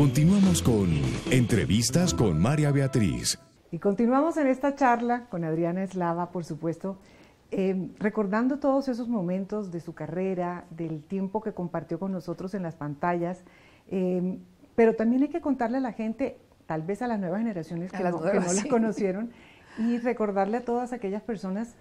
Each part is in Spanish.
Continuamos con Entrevistas con María Beatriz. Y continuamos en esta charla con Adriana Eslava, por supuesto, eh, recordando todos esos momentos de su carrera, del tiempo que compartió con nosotros en las pantallas, eh, pero también hay que contarle a la gente, tal vez a las nuevas generaciones que, no, las conocieron, y recordarle a todas aquellas personas,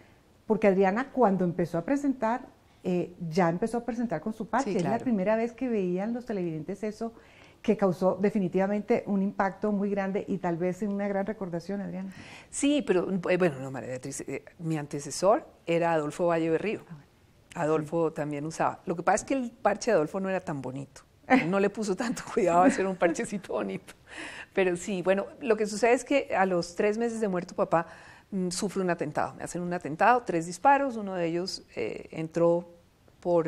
porque Adriana cuando empezó a presentar, eh, ya empezó a presentar con su parte, es la primera vez que veían los televidentes eso que causó definitivamente un impacto muy grande y tal vez una gran recordación, Adriana. Sí, pero eh, bueno, no, María Beatriz, eh, mi antecesor era Adolfo Valle Berrío. Ah, Adolfo también usaba. Lo que pasa es que el parche de Adolfo no era tan bonito. No le puso tanto cuidado a hacer un parchecito bonito. Pero sí, bueno, lo que sucede es que a los tres meses de muerto papá mm, sufre un atentado. Me hacen un atentado, tres disparos, uno de ellos eh, entró por...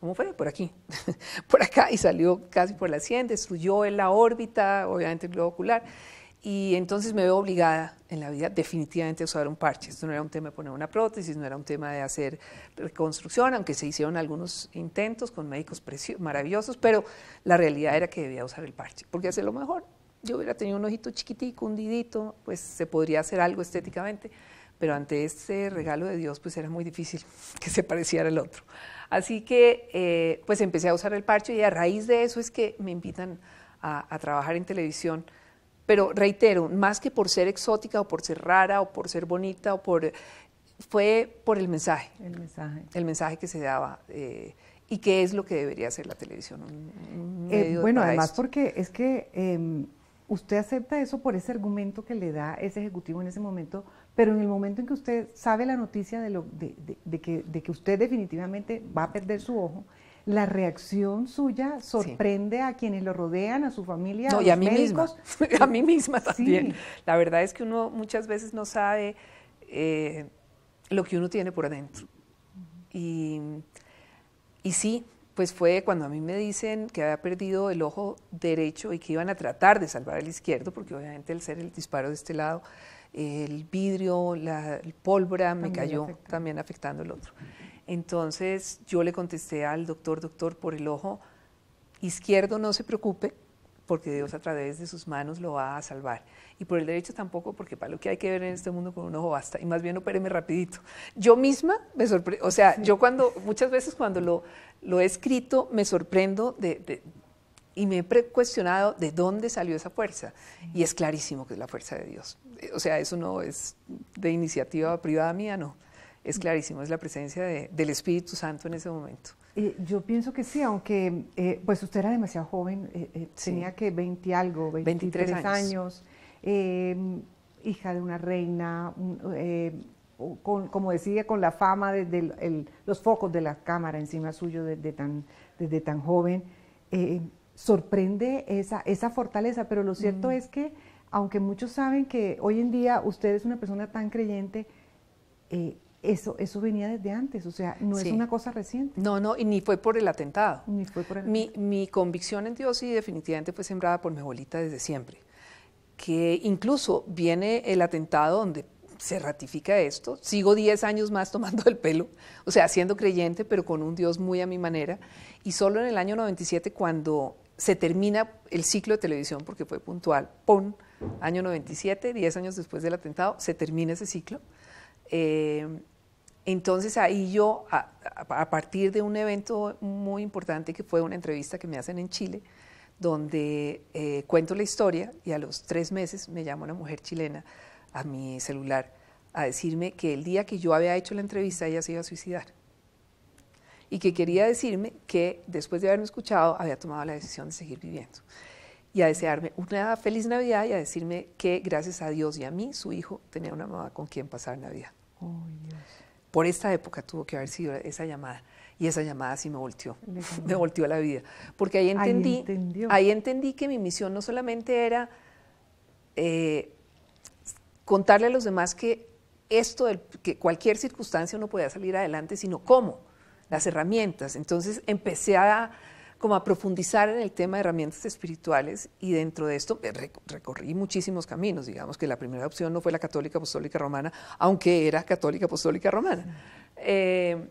¿Cómo fue? Por aquí, por acá, y salió casi por la 100, destruyó en la órbita, obviamente el globo ocular, y entonces me veo obligada en la vida definitivamente a usar un parche. Esto no era un tema de poner una prótesis, no era un tema de hacer reconstrucción, aunque se hicieron algunos intentos con médicos maravillosos, pero la realidad era que debía usar el parche, porque hacer lo mejor. Yo hubiera tenido un ojito chiquitico, hundidito, pues se podría hacer algo estéticamente pero ante ese regalo de Dios pues era muy difícil que se pareciera al otro. Así que eh, pues empecé a usar el parche y a raíz de eso es que me invitan a, trabajar en televisión. Pero reitero, más que por ser exótica o por ser rara o por ser bonita o por... fue por el mensaje. El mensaje. El mensaje que se daba. Eh, ¿Y qué es lo que debería hacer la televisión? Eh, bueno, además porque es que em, usted acepta eso por ese argumento que le da ese ejecutivo en ese momento pero en el momento en que usted sabe la noticia de, lo, de, que, usted definitivamente va a perder su ojo, la reacción suya sorprende a quienes lo rodean, a su familia, a, y a mí misma, a mí misma también. La verdad es que uno muchas veces no sabe eh, lo que uno tiene por adentro. Y, y sí, pues fue cuando a mí me dicen que había perdido el ojo derecho y que iban a tratar de salvar el izquierdo, porque obviamente el ser el disparo de este lado, el vidrio, la pólvora me cayó también afectando el otro. Entonces yo le contesté al doctor, doctor, por el ojo izquierdo no se preocupe, porque Dios a través de sus manos lo va a salvar. Y por el derecho tampoco, porque para lo que hay que ver en este mundo con un ojo basta. Y más bien opéreme rapidito. Yo misma me sorprendo, o sea, yo cuando, muchas veces cuando lo, lo he escrito, me sorprendo de y me he cuestionado de dónde salió esa fuerza. Y es clarísimo que es la fuerza de Dios. Eh, o sea, eso no es de iniciativa privada mía, no. Es clarísimo, es la presencia del Espíritu Santo en ese momento. Eh, yo pienso que sí, aunque eh, pues usted era demasiado joven, tenía que 20 algo, 23, años, em, hija de una reina, como decía, con la fama de, los focos de la cámara encima suyo desde tan, desde tan joven sorprende esa, esa fortaleza, pero lo cierto mm. es que, aunque muchos saben que hoy en día usted es una persona tan creyente, eh, eso, eso venía desde antes, o sea, no es una cosa reciente. No, no, y ni fue por el atentado. mi, mi, convicción en Dios sí definitivamente fue sembrada por mi abuelita desde siempre, que incluso viene el atentado donde se ratifica esto, sigo 10 años más tomando el pelo, o sea, siendo creyente, pero con un Dios muy a mi manera, y solo en el año 97 cuando se termina el ciclo de televisión porque fue puntual. PON, año 97, 10 años después del atentado, se termina ese ciclo. Eh, entonces ahí yo, a, partir de un evento muy importante que fue una entrevista que me hacen en Chile, donde eh, cuento la historia y a los tres meses me llama una mujer chilena a mi celular a decirme que el día que yo había hecho la entrevista ella se iba a suicidar y que quería decirme que después de haberme escuchado había tomado la decisión de seguir viviendo y a desearme una feliz Navidad y a decirme que gracias a Dios y a mí su hijo tenía una mamá con quien pasar Navidad. Por esta época tuvo que haber sido esa llamada y esa llamada sí me volteó, me volteó la vida, porque ahí entendí, ahí, entendí que mi misión no solamente era eh, contarle a los demás que esto, que cualquier circunstancia no podía salir adelante, sino cómo las herramientas. Entonces empecé a como a profundizar en el tema de herramientas espirituales y dentro de esto eh, recorrí muchísimos caminos. Digamos que la primera opción no fue la católica apostólica romana, aunque era católica apostólica romana. Eh,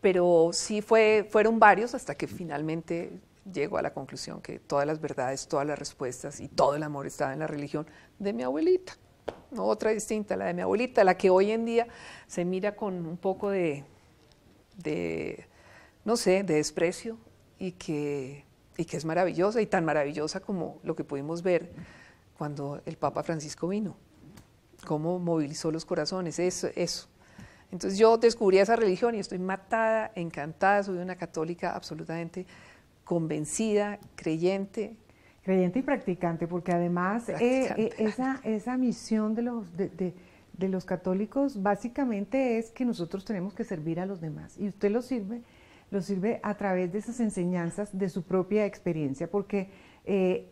pero sí fue, fueron varios hasta que finalmente llego a la conclusión que todas las verdades, todas las respuestas y todo el amor estaba en la religión de mi abuelita. otra distinta, la de mi abuelita, la que hoy en día se mira con un poco de de, no sé, de desprecio y que, y que es maravillosa y tan maravillosa como lo que pudimos ver cuando el Papa Francisco vino, cómo movilizó los corazones, eso. eso. Entonces yo descubrí esa religión y estoy matada, encantada, soy una católica absolutamente convencida, creyente. Creyente y practicante, porque además eh, eh, esa, esa misión de los... de de los católicos básicamente es que nosotros tenemos que servir a los demás. Y usted lo sirve, lo sirve a través de esas enseñanzas de su propia experiencia, porque eh,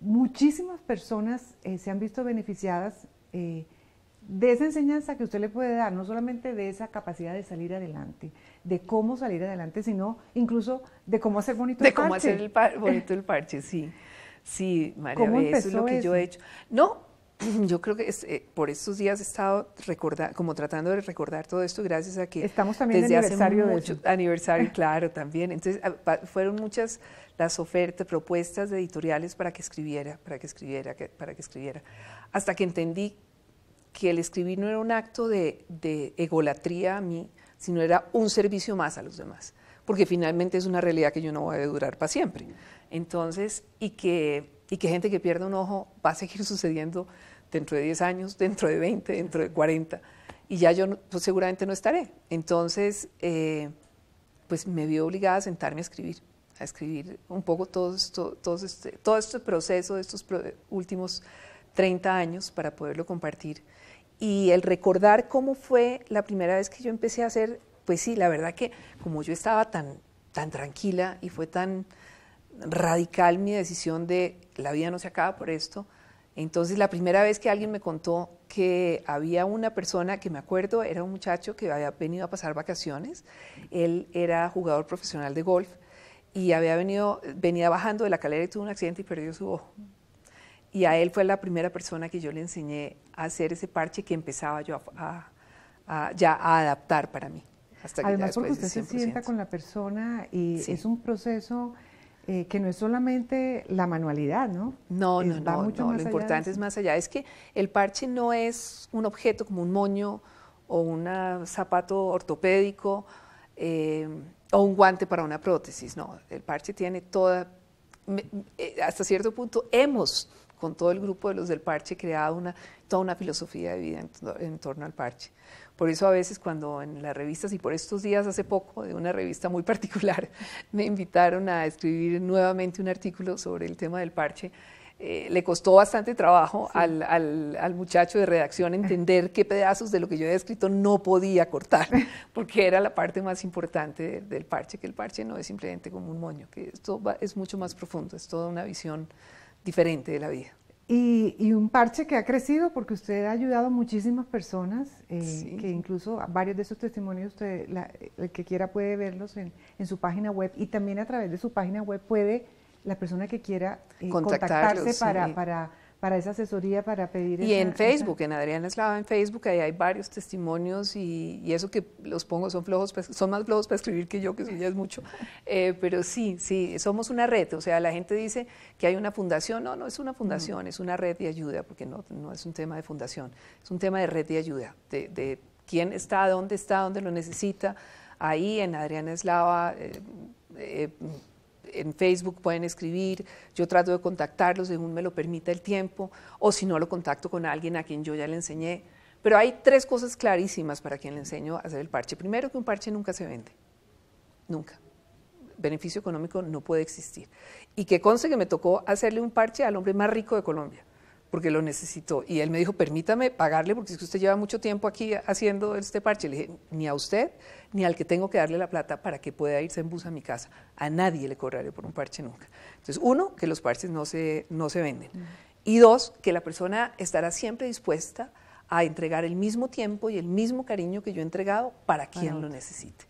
muchísimas personas eh, se han visto beneficiadas eh, de esa enseñanza que usted le puede dar, no solamente de esa capacidad de salir adelante, de cómo salir adelante, sino incluso de cómo hacer bonito el parche. De cómo hacer bonito el parche, sí. Sí, María, eso es lo que yo he hecho. No, yo creo que es, eh, por estos días he estado como tratando de recordar todo esto gracias a que estamos también en el aniversario de aniversario, claro, también. Entonces ah, fueron muchas las ofertas, propuestas de editoriales para que escribiera, para que escribiera, para que escribiera, hasta que entendí que el escribir no era un acto de, de egolatría a mí, sino era un servicio más a los demás, porque finalmente es una realidad que yo no voy a durar para siempre. Entonces, y que y que gente que pierde un ojo va a seguir sucediendo dentro de 10 años, dentro de 20, dentro de 40, y ya yo pues, seguramente no estaré. Entonces, eh, pues me vi obligada a sentarme a escribir, a escribir un poco todo, esto, todo, este, todo este proceso de estos últimos 30 años para poderlo compartir. Y el recordar cómo fue la primera vez que yo empecé a hacer, pues sí, la verdad que como yo estaba tan, tan tranquila y fue tan radical mi decisión de la vida no se acaba por esto. Entonces, la primera vez que alguien me contó que había una persona que me acuerdo, era un muchacho que había venido a pasar vacaciones, él era jugador profesional de golf y había venido, venía bajando de la calera y tuvo un accidente y perdió su ojo. Y a él fue la primera persona que yo le enseñé a hacer ese parche que empezaba yo a, ya a adaptar para mí. Hasta Además, porque usted se sienta con la persona y es un proceso eh, que no es solamente la manualidad, ¿no? No, no, no, lo importante es más allá. Es que el parche no es un objeto como un moño o un zapato ortopédico eh, o un guante para una prótesis, no. El parche tiene toda, eh, hasta cierto punto hemos con todo el grupo de los del parche creado una, toda una filosofía de vida en, torno al parche. Por eso a veces cuando en las revistas y por estos días hace poco de una revista muy particular me invitaron a escribir nuevamente un artículo sobre el tema del parche, eh, le costó bastante trabajo al, muchacho de redacción entender qué pedazos de lo que yo había escrito no podía cortar, porque era la parte más importante del parche, que el parche no es simplemente como un moño, que esto es mucho más profundo, es toda una visión diferente de la vida. Y, y, un parche que ha crecido porque usted ha ayudado a muchísimas personas, eh, que incluso varios de esos testimonios, usted, el que quiera puede verlos en, su página web y también a través de su página web puede la persona que quiera eh, contactarse para, para para esa asesoría, para pedir... Y en Facebook, en Adriana Eslava, en Facebook, ahí hay varios testimonios y, eso que los pongo son flojos, pues, son más flojos para escribir que yo, que eso ya es mucho, eh, pero sí, sí, somos una red, o sea, la gente dice que hay una fundación, no, no es una fundación, es una red de ayuda, porque no, no es un tema de fundación, es un tema de red de ayuda, de, quién está, dónde está, dónde lo necesita, ahí en Adriana Eslava... Eh, eh, en Facebook pueden escribir, yo trato de contactarlos según me lo permita el tiempo, o si no lo contacto con alguien a quien yo ya le enseñé. Pero hay tres cosas clarísimas para quien le enseño a hacer el parche. Primero, que un parche nunca se vende, nunca. Beneficio económico no puede existir. Y que conste que me tocó hacerle un parche al hombre más rico de Colombia porque lo necesito. Y él me dijo, permítame pagarle, porque es que usted lleva mucho tiempo aquí haciendo este parche. Le dije, ni a usted, ni al que tengo que darle la plata para que pueda irse en bus a mi casa. A nadie le cobraré por un parche nunca. Entonces, uno, que los parches no se, no se venden. Mm. Y dos, que la persona estará siempre dispuesta a entregar el mismo tiempo y el mismo cariño que yo he entregado para quien lo necesite.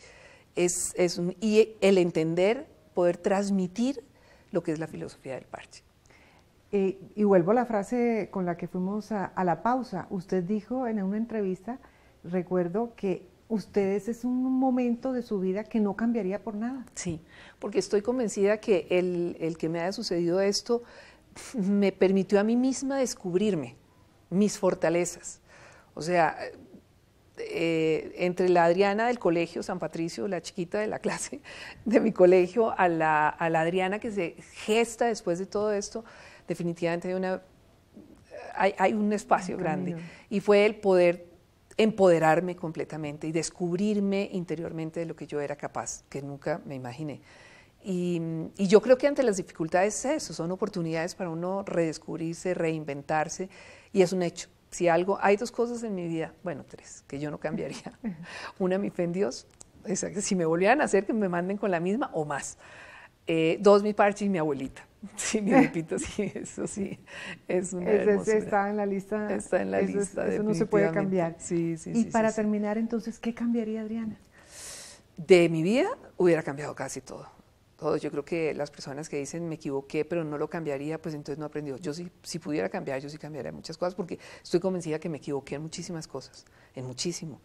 Es, y el entender, poder transmitir lo que es la filosofía del parche. Eh, y vuelvo a la frase con la que fuimos a, la pausa. Usted dijo en una entrevista, recuerdo que ustedes es un momento de su vida que no cambiaría por nada. Sí, porque estoy convencida que el, el que me haya sucedido esto me permitió a mí misma descubrirme, mis fortalezas. O sea, eh, entre la Adriana del colegio San Patricio, la chiquita de la clase de mi colegio, a la, Adriana que se gesta después de todo esto, definitivamente hay, una, hay, un espacio grande. Y fue el poder empoderarme completamente y descubrirme interiormente de lo que yo era capaz, que nunca me imaginé. Y, y, yo creo que ante las dificultades eso, son oportunidades para uno redescubrirse, reinventarse, y es un hecho si algo, hay dos cosas en mi vida, bueno, tres, que yo no cambiaría. Una, mi fe en Dios, si me volvieran a hacer, que me manden con la misma o más. Eh, dos, mi parche y mi abuelita. Sí, mi abuelita, sí, eso sí, es una Ese Está en la lista. Está en la eso lista, Eso no se puede cambiar. Sí, sí, y para terminar, entonces, ¿qué cambiaría, Adriana? De mi vida hubiera cambiado casi todo todos, yo creo que las personas que dicen me equivoqué, pero no lo cambiaría, pues entonces no aprendió. Yo sí, si pudiera cambiar, yo sí cambiaría muchas cosas, porque estoy convencida que me equivoqué en muchísimas cosas, en muchísimo,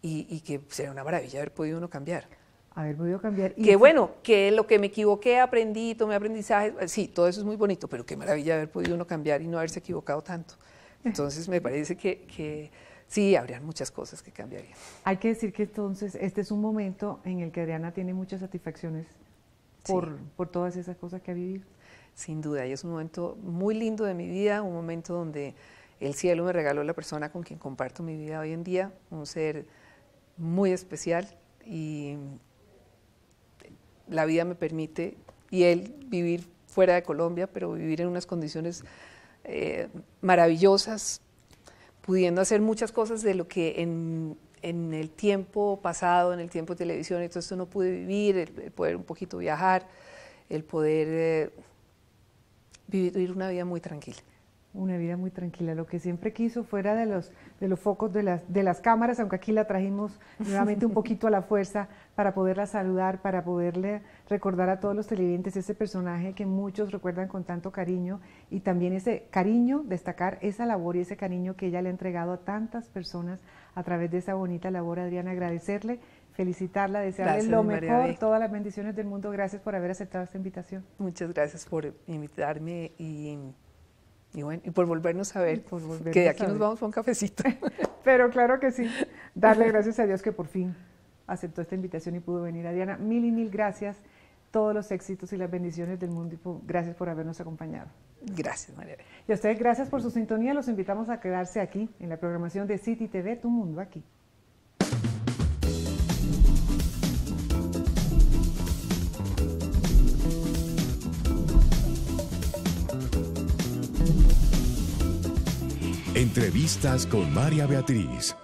y, que sería una maravilla haber podido uno cambiar. Haber podido cambiar. Y que bueno, que lo que me equivoqué, aprendí, tomé aprendizaje. Pues sí, todo eso es muy bonito, pero qué maravilla haber podido uno cambiar y no haberse equivocado tanto. Entonces me parece que, que sí, habrían muchas cosas que cambiarían. Hay que decir que entonces este es un momento en el que Adriana tiene muchas satisfacciones por, todas esas cosas que ha vivido. Sin duda, y es un momento muy lindo de mi vida, un momento donde el cielo me regaló la persona con quien comparto mi vida hoy en día, un ser muy especial y la vida me permite, y él vivir fuera de Colombia, pero vivir en unas condiciones eh, maravillosas, pudiendo hacer muchas cosas de lo que en en el tiempo pasado, en el tiempo de televisión, todo esto no pude vivir, el, poder un poquito viajar, el poder eh, vivir una vida muy tranquila una vida muy tranquila. Lo que siempre quiso fuera de los, de los focos de las, de las cámaras, aunque aquí la trajimos nuevamente un poquito a la fuerza para poderla saludar, para poderle recordar a todos los televidentes ese personaje que muchos recuerdan con tanto cariño y también ese cariño, destacar esa labor y ese cariño que ella le ha entregado a tantas personas a través de esa bonita labor, Adriana, agradecerle felicitarla, desearle lo mejor, todas las bendiciones del mundo. Gracias por haber aceptado esta invitación. Muchas gracias por invitarme y y bueno, y por volvernos a ver, que de aquí nos vamos a un cafecito. Pero claro que sí, darle gracias a Dios que por fin aceptó esta invitación y pudo venir. A Diana, mil y mil gracias, todos los éxitos y las bendiciones del mundo y gracias por habernos acompañado. Gracias, María. Y a ustedes, gracias por su sintonía. Los invitamos a quedarse aquí en la programación de City TV, Tu Mundo Aquí. Vistas con María Beatriz.